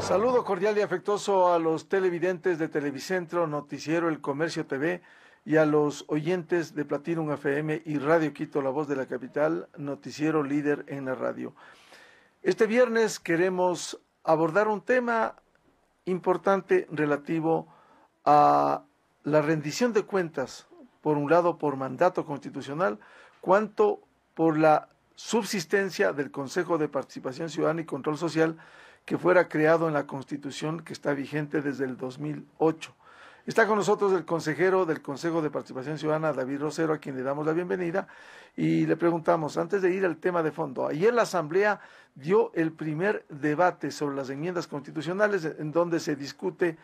Saludo cordial y afectuoso a los televidentes de Televicentro, Noticiero El Comercio TV y a los oyentes de Platinum FM y Radio Quito, la voz de la capital, noticiero líder en la radio. Este viernes queremos abordar un tema importante relativo a la rendición de cuentas, por un lado por mandato constitucional, cuanto por la subsistencia del Consejo de Participación Ciudadana y Control Social, que fuera creado en la Constitución que está vigente desde el 2008. Está con nosotros el consejero del Consejo de Participación Ciudadana, David Rosero, a quien le damos la bienvenida y le preguntamos, antes de ir al tema de fondo, ayer la Asamblea dio el primer debate sobre las enmiendas constitucionales en donde se discute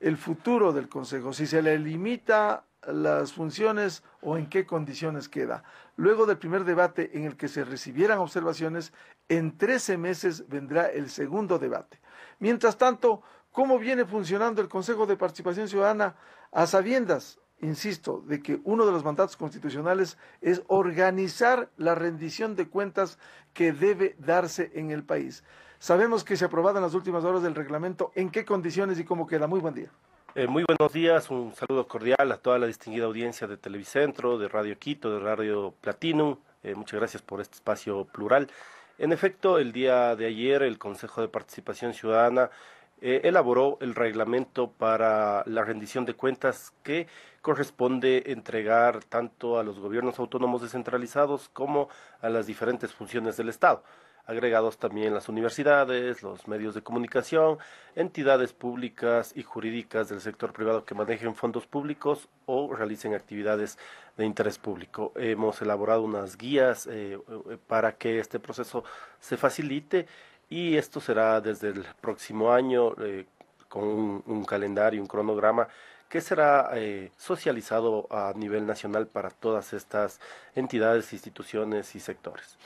el futuro del Consejo, si se le limita las funciones o en qué condiciones queda. Luego del primer debate en el que se recibieran observaciones, en 13 meses vendrá el segundo debate. Mientras tanto, ¿cómo viene funcionando el Consejo de Participación Ciudadana a sabiendas, insisto, de que uno de los mandatos constitucionales es organizar la rendición de cuentas que debe darse en el país? Sabemos que se ha aprobado en las últimas horas del reglamento en qué condiciones y cómo queda. Muy buen día. Eh, muy buenos días, un saludo cordial a toda la distinguida audiencia de Televicentro, de Radio Quito, de Radio Platinum. Eh, muchas gracias por este espacio plural. En efecto, el día de ayer el Consejo de Participación Ciudadana eh, elaboró el reglamento para la rendición de cuentas que corresponde entregar tanto a los gobiernos autónomos descentralizados como a las diferentes funciones del Estado agregados también las universidades, los medios de comunicación, entidades públicas y jurídicas del sector privado que manejen fondos públicos o realicen actividades de interés público. Hemos elaborado unas guías eh, eh, para que este proceso se facilite y esto será desde el próximo año eh, con un, calendario, un cronograma que será socializado a nivel nacional para todas estas entidades, instituciones y sectores.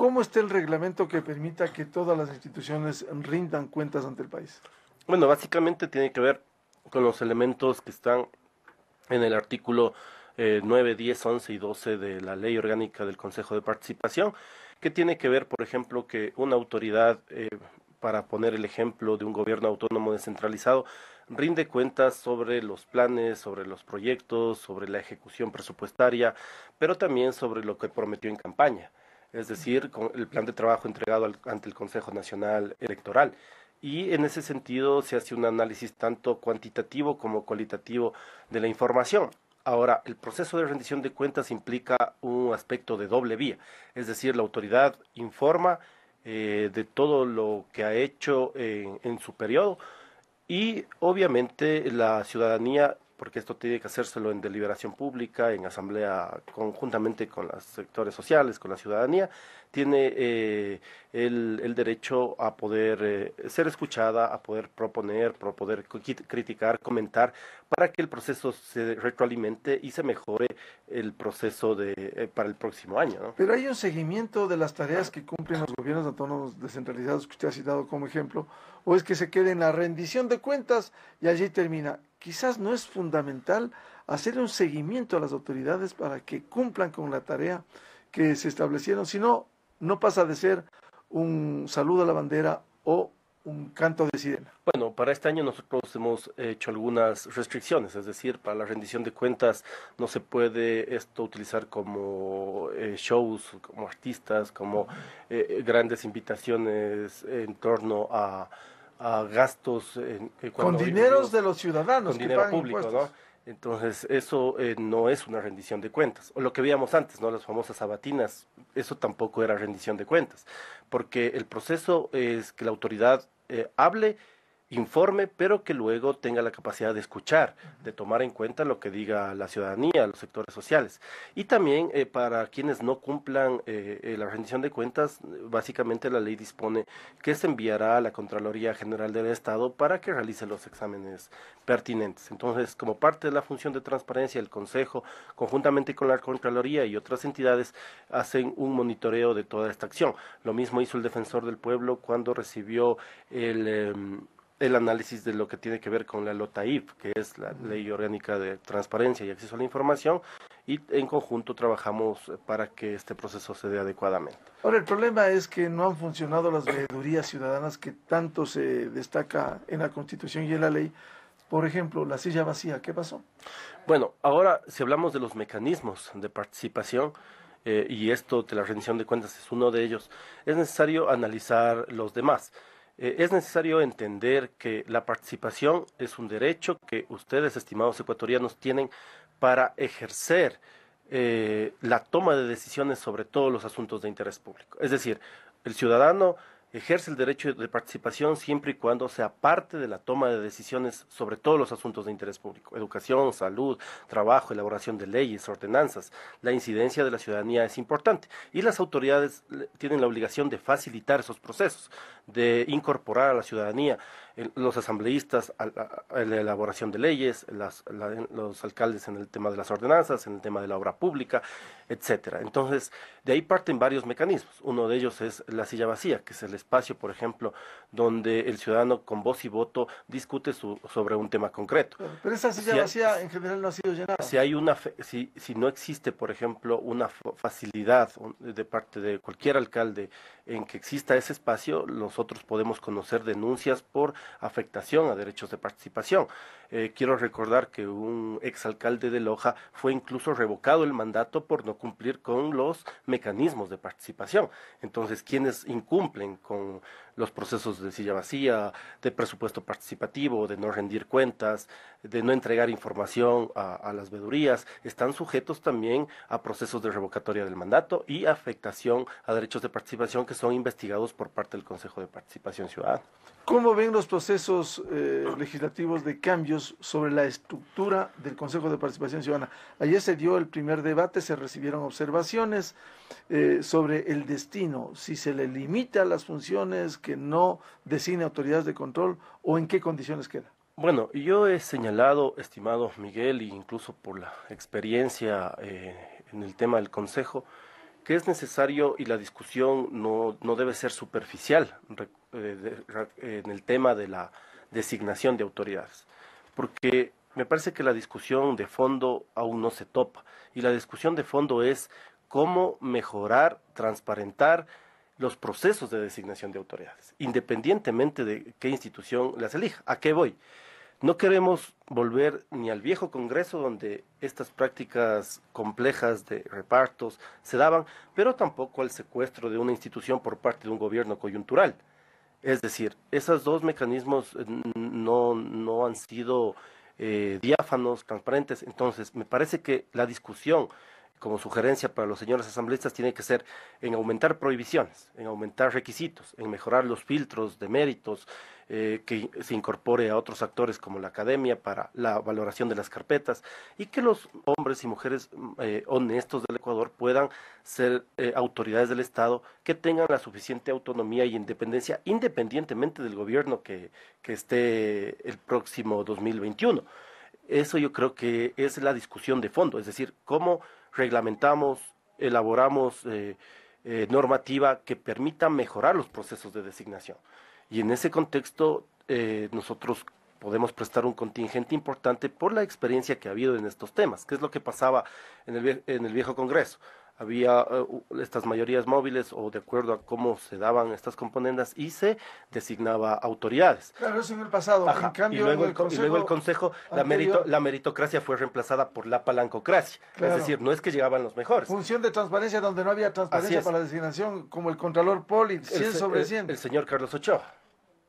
¿Cómo está el reglamento que permita que todas las instituciones rindan cuentas ante el país? Bueno, básicamente tiene que ver con los elementos que están en el artículo 9, 10, 11 y 12 de la Ley Orgánica del Consejo de Participación, que tiene que ver, por ejemplo, que una autoridad, eh, para poner el ejemplo de un gobierno autónomo descentralizado, rinde cuentas sobre los planes, sobre los proyectos, sobre la ejecución presupuestaria, pero también sobre lo que prometió en campaña es decir, con el plan de trabajo entregado ante el Consejo Nacional Electoral. Y en ese sentido se hace un análisis tanto cuantitativo como cualitativo de la información. Ahora, el proceso de rendición de cuentas implica un aspecto de doble vía, es decir, la autoridad informa eh, de todo lo que ha hecho eh, en su periodo y obviamente la ciudadanía porque esto tiene que hacérselo en deliberación pública, en asamblea conjuntamente con los sectores sociales, con la ciudadanía, tiene eh, el, derecho a poder eh, ser escuchada, a poder proponer, a poder criticar, comentar, para que el proceso se retroalimente y se mejore el proceso de, eh, para el próximo año. ¿no? Pero hay un seguimiento de las tareas que cumplen los gobiernos autónomos descentralizados que usted ha citado como ejemplo, o es que se quede en la rendición de cuentas y allí termina. Quizás no es fundamental hacer un seguimiento a las autoridades para que cumplan con la tarea que se establecieron, sino no pasa de ser un saludo a la bandera o un canto de Bueno, para este año nosotros hemos hecho algunas restricciones, es decir, para la rendición de cuentas no se puede esto utilizar como eh, shows, como artistas, como eh, eh, grandes invitaciones en torno a, gastos. con dineros de los ciudadanos. Con dinero público, ¿no? Entonces, eso eh, no es una rendición de cuentas. O lo que veíamos antes, ¿no? Las famosas sabatinas, eso tampoco era rendición de cuentas, porque el proceso es que la autoridad eh, hable informe, pero que luego tenga la capacidad de escuchar, de tomar en cuenta lo que diga la ciudadanía, los sectores sociales. Y también eh, para quienes no cumplan eh, eh, la rendición de cuentas, básicamente la ley dispone que se enviará a la Contraloría General del Estado para que realice los exámenes pertinentes. Entonces, como parte de la función de transparencia, el Consejo, conjuntamente con la Contraloría y otras entidades, hacen un monitoreo de toda esta acción. Lo mismo hizo el Defensor del Pueblo cuando recibió el... Em, el análisis de lo que tiene que ver con la LOTAIP, que es la Ley Orgánica de Transparencia y Acceso a la Información, y en conjunto trabajamos para que este proceso se dé adecuadamente. Ahora, el problema es que no han funcionado las veedurías ciudadanas que tanto se destaca en la Constitución y en la ley. Por ejemplo, la silla vacía, ¿qué pasó? Bueno, ahora si hablamos de los mecanismos de participación, eh, y esto de la rendición de cuentas es uno de ellos, es necesario analizar los demás. Eh, es necesario entender que la participación es un derecho que ustedes, estimados ecuatorianos, tienen para ejercer eh, la toma de decisiones sobre todos los asuntos de interés público. Es decir, el ciudadano ejerce el derecho de participación siempre y cuando sea parte de la toma de decisiones sobre todos los asuntos de interés público, educación, salud, trabajo, elaboración de leyes, ordenanzas. La incidencia de la ciudadanía es importante y las autoridades tienen la obligación de facilitar esos procesos, de incorporar a la ciudadanía los asambleístas en la elaboración de leyes, las, los alcaldes en el tema de las ordenanzas, en el tema de la obra pública, etcétera. Entonces, de ahí parten varios mecanismos. Uno de ellos es la silla vacía, que es el espacio, por ejemplo, donde el ciudadano con voz y voto discute sobre un tema concreto. Pero esa silla vacía en general no ha sido llenada. Si hay una si, si no existe, por ejemplo, una facilidad de parte de cualquier alcalde en que exista ese espacio, nosotros podemos conocer denuncias por afectación a derechos de participación. Eh, quiero recordar que un exalcalde de Loja fue incluso revocado el mandato por no cumplir con los mecanismos de participación. Entonces, quienes incumplen con los procesos de silla vacía, de presupuesto participativo, de no rendir cuentas, de no entregar información a, a las vedurías, están sujetos también a procesos de revocatoria del mandato y afectación a derechos de participación que son investigados por parte del Consejo de Participación Ciudadana. ¿Cómo ven los procesos eh, legislativos de cambios sobre la estructura del Consejo de Participación Ciudadana? Ayer se dio el primer debate, se recibieron observaciones eh, sobre el destino, si se le limita las funciones que no designe autoridades de control o en qué condiciones queda. Bueno, yo he señalado, estimado Miguel, e incluso por la experiencia eh, en el tema del Consejo, que es necesario y la discusión no, no debe ser superficial eh, en el tema de la designación de autoridades, porque me parece que la discusión de fondo aún no se topa y la discusión de fondo es cómo mejorar, transparentar los procesos de designación de autoridades, independientemente de qué institución las elija. ¿A qué voy? No queremos volver ni al viejo Congreso donde estas prácticas complejas de repartos se daban, pero tampoco al secuestro de una institución por parte de un gobierno coyuntural. Es decir, esos dos mecanismos eh, no, han sido eh, diáfanos, transparentes. Entonces, me parece que la discusión como sugerencia para los señores asambleístas tiene que ser en aumentar prohibiciones, en aumentar requisitos, en mejorar los filtros de méritos, eh, que se incorpore a otros actores como la academia para la valoración de las carpetas y que los hombres y mujeres mm, eh, honestos del Ecuador puedan ser eh, autoridades del Estado que tengan la suficiente autonomía y independencia independientemente del gobierno que, que esté el próximo 2021. Eso yo creo que es la discusión de fondo, es decir, cómo reglamentamos, elaboramos eh, eh, normativa que permita mejorar los procesos de designación. Y en ese contexto eh, nosotros podemos prestar un contingente importante por la experiencia que ha habido en estos temas, que es lo que pasaba en el viejo Congreso había eh, estas mayorías móviles o de acuerdo a cómo se daban estas componendas y se designaba autoridades. Claro, eso en el pasado. cambio, luego, el, consejo, la, meritocracia fue reemplazada por la palancocracia. Es decir, no es que llegaban los mejores. Función de transparencia donde no había transparencia para la designación, como el Contralor Poli, 100 sobre 100. el señor Carlos Ochoa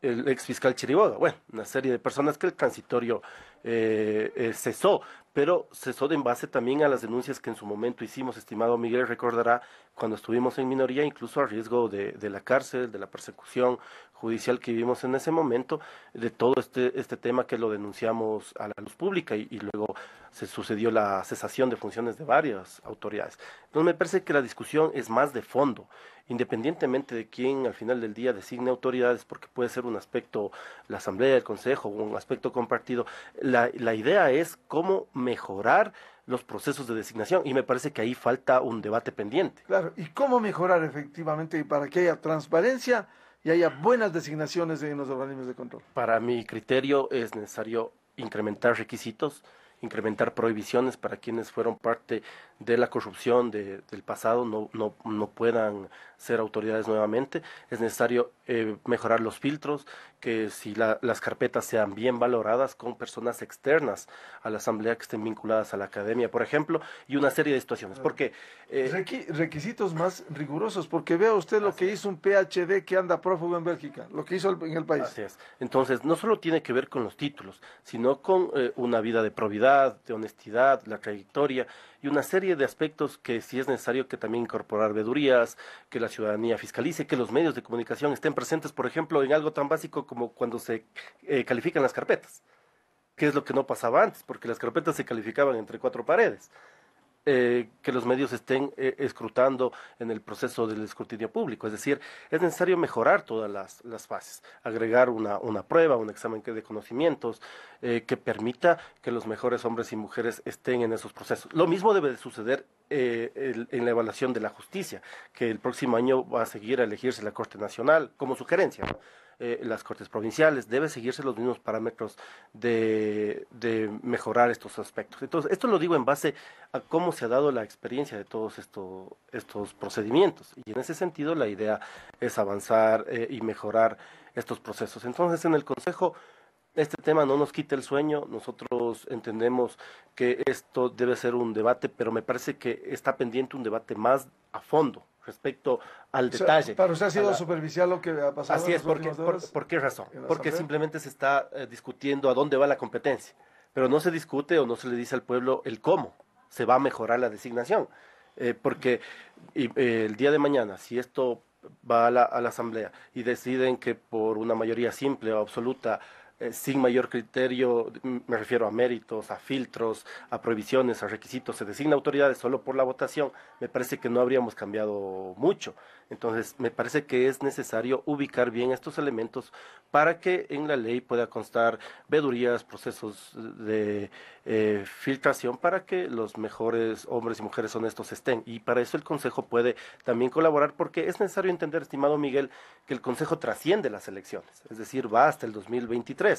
el ex fiscal Chiriboga, bueno, una serie de personas que el transitorio eh, eh, cesó, pero cesó en base también a las denuncias que en su momento hicimos, estimado Miguel, recordará, cuando estuvimos en minoría, incluso a riesgo de la cárcel, de la persecución, judicial que vivimos en ese momento, de todo este, este tema que lo denunciamos a la luz pública y, luego se sucedió la cesación de funciones de varias autoridades. Entonces me parece que la discusión es más de fondo, independientemente de quién al final del día designe autoridades, porque puede ser un aspecto, la asamblea, el consejo, un aspecto compartido, la, la idea es cómo mejorar los procesos de designación y me parece que ahí falta un debate pendiente. Claro, y cómo mejorar efectivamente para que haya transparencia y haya buenas designaciones en los organismos de control. Para mi criterio es necesario incrementar requisitos, incrementar prohibiciones para quienes fueron parte de la corrupción del pasado no, no, no, puedan ser autoridades nuevamente. Es necesario eh, mejorar los filtros, que si las carpetas sean bien valoradas con personas externas a la asamblea que estén vinculadas a la academia, por ejemplo, y una serie de situaciones. Porque eh, requisitos más rigurosos, porque vea usted lo que hizo un PhD que anda prófugo en Bélgica, lo que hizo en el país. Entonces, no solo tiene que ver con los títulos, sino con eh, una vida de probidad, de honestidad, la trayectoria y una serie de aspectos que si es necesario que también incorporar vedurías, que la ciudadanía fiscalice, que los medios de comunicación estén presentes, por ejemplo, en algo tan básico como cuando se eh, califican las carpetas, que es lo que no pasaba antes, porque las carpetas se calificaban entre cuatro paredes. Eh, que los medios estén eh, escrutando en el proceso del escrutinio público. Es decir, es necesario mejorar todas las, fases, agregar una, prueba, un examen de conocimientos que permita que los mejores hombres y mujeres estén en esos procesos. Lo mismo debe de suceder en la evaluación de la justicia, que el próximo año va a seguir a elegirse la Corte Nacional como sugerencia. Eh, las cortes provinciales, debe seguirse los mismos parámetros de, mejorar estos aspectos. Entonces, esto lo digo en base a cómo se ha dado la experiencia de todos estos estos procedimientos. Y en ese sentido, la idea es avanzar eh, y mejorar estos procesos. Entonces, en el Consejo este tema no nos quita el sueño. Nosotros entendemos que esto debe ser un debate, pero me parece que está pendiente un debate más a fondo respecto al detalle. Para usted ha sido superficial lo que ha pasado. Así es, porque, por, qué razón? Porque simplemente se está eh, discutiendo a dónde va la competencia, pero no se discute o no se le dice al pueblo el cómo se va a mejorar la designación, eh, porque eh, el día de mañana, si esto va a la, a la Asamblea y deciden que por una mayoría simple o absoluta eh, sin mayor criterio, me refiero a méritos, a filtros, a prohibiciones, a requisitos, se designa autoridades solo por la votación, me parece que no habríamos cambiado mucho. Entonces, me parece que es necesario ubicar bien estos elementos para que en la ley pueda constar vedurías, procesos de eh, filtración para que los mejores hombres y mujeres honestos estén. Y para eso el Consejo puede también colaborar porque es necesario entender, estimado Miguel, que el Consejo trasciende las elecciones, es decir, va hasta el 2023.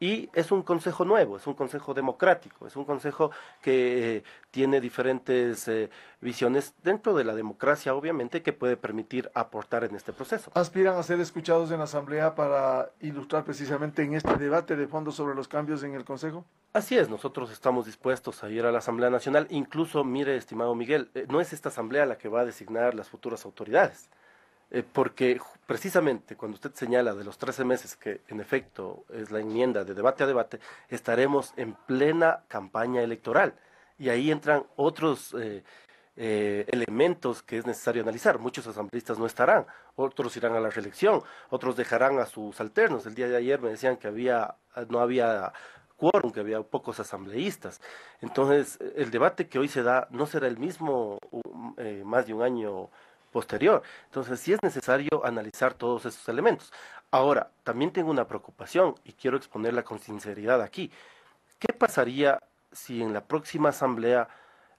Y es un consejo nuevo, es un consejo democrático, es un consejo que eh, tiene diferentes eh, visiones dentro de la democracia, obviamente, que puede permitir aportar en este proceso. Aspiran a ser escuchados en la Asamblea para ilustrar precisamente en este debate de fondo sobre los cambios en el Consejo. Así es, nosotros estamos dispuestos a ir a la Asamblea Nacional. Incluso, mire, estimado Miguel, eh, no es esta Asamblea la que va a designar las futuras autoridades. Eh, porque precisamente cuando usted señala de los 13 meses, que en efecto es la enmienda de debate a debate, estaremos en plena campaña electoral. Y ahí entran otros eh, eh, elementos que es necesario analizar. Muchos asambleístas no estarán, otros irán a la reelección, otros dejarán a sus alternos. El día de ayer me decían que había, no había quórum, que había pocos asambleístas. Entonces, el debate que hoy se da no será el mismo más de un año posterior. Entonces, sí es necesario analizar todos esos elementos. Ahora, también tengo una preocupación y quiero exponerla con sinceridad aquí. ¿Qué pasaría si en la próxima asamblea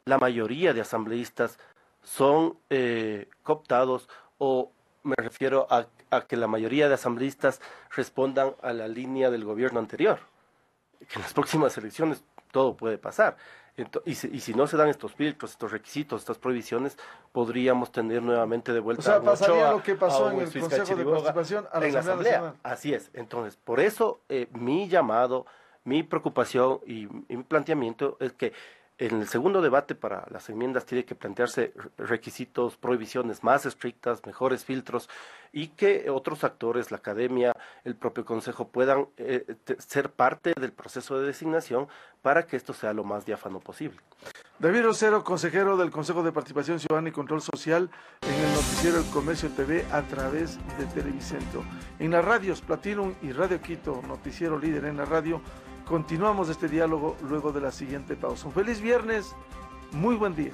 la mayoría de asambleístas son eh, cooptados o me refiero a, que la mayoría de asambleístas respondan a la línea del gobierno anterior? Que en las próximas elecciones todo puede pasar. y, si, no se dan estos filtros, estos requisitos, estas prohibiciones, podríamos tener nuevamente de vuelta o sea, pasaría lo que pasó en el Consejo de Participación a la, en la Asamblea. Así es. Entonces, por eso eh, mi llamado, mi preocupación y mi planteamiento es que en el segundo debate para las enmiendas tiene que plantearse requisitos, prohibiciones más estrictas, mejores filtros y que otros actores, la academia, el propio consejo puedan eh, ser parte del proceso de designación para que esto sea lo más diáfano posible. David Rosero, consejero del Consejo de Participación Ciudadana y Control Social en el noticiero El Comercio TV a través de Televicentro. En las radios Platinum y Radio Quito, noticiero líder en la radio Continuamos este diálogo luego de la siguiente pausa. Un feliz viernes, muy buen día.